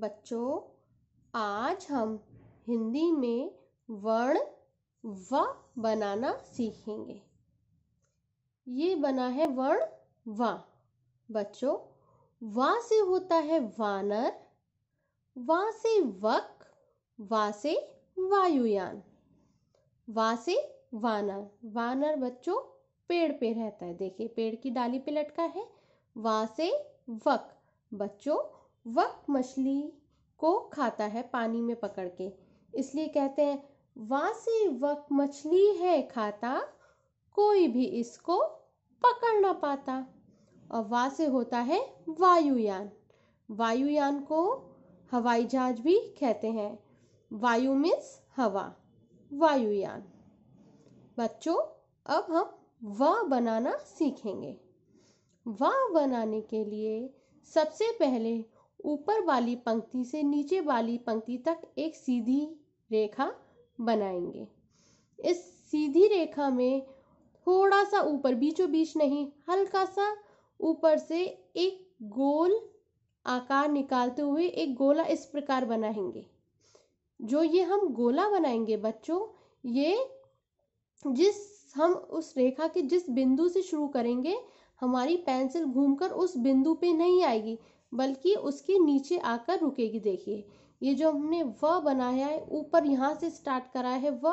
बच्चों आज हम हिंदी में वर्ण व बनाना सीखेंगे ये बना है वर्ण व बच्चों वा से होता है वानर वा से वक वा से वायुयान वा से वानर वानर बच्चों पेड़ पे रहता है देखिए पेड़ की डाली पे लटका है वा से वक बच्चों वक मछली को खाता है पानी में पकड़ के इसलिए कहते हैं वासी वक मछली है खाता कोई भी इसको पकड़ ना पाता और वहां से होता है वायुयान वायुयान को हवाई जहाज भी कहते हैं वायु मीन्स हवा वायुयान बच्चों अब हम व बनाना सीखेंगे व बनाने के लिए सबसे पहले ऊपर वाली पंक्ति से नीचे वाली पंक्ति तक एक सीधी रेखा बनाएंगे इस सीधी रेखा में थोड़ा सा ऊपर बीचों बीच नहीं हल्का सा ऊपर से एक गोल आकार निकालते हुए एक गोला इस प्रकार बनाएंगे जो ये हम गोला बनाएंगे बच्चों ये जिस हम उस रेखा के जिस बिंदु से शुरू करेंगे हमारी पेंसिल घूमकर उस बिंदु पे नहीं आएगी बल्कि उसके नीचे आकर रुकेगी देखिए ये जो हमने व बनाया है ऊपर यहाँ से स्टार्ट करा है व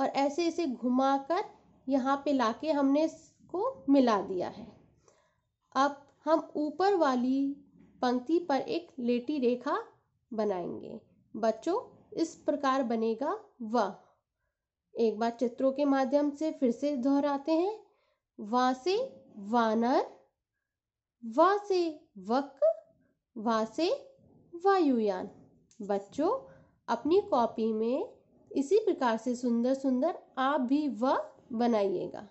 और ऐसे इसे घुमाकर यहाँ पे लाके हमने इसको मिला दिया है अब हम ऊपर वाली पंक्ति पर एक लेटी रेखा बनाएंगे बच्चों इस प्रकार बनेगा व एक बार चित्रों के माध्यम से फिर से दोहराते हैं वा से वानर वा से वक वहाँ से वायुयान बच्चों अपनी कॉपी में इसी प्रकार से सुंदर सुंदर आप भी वह बनाइएगा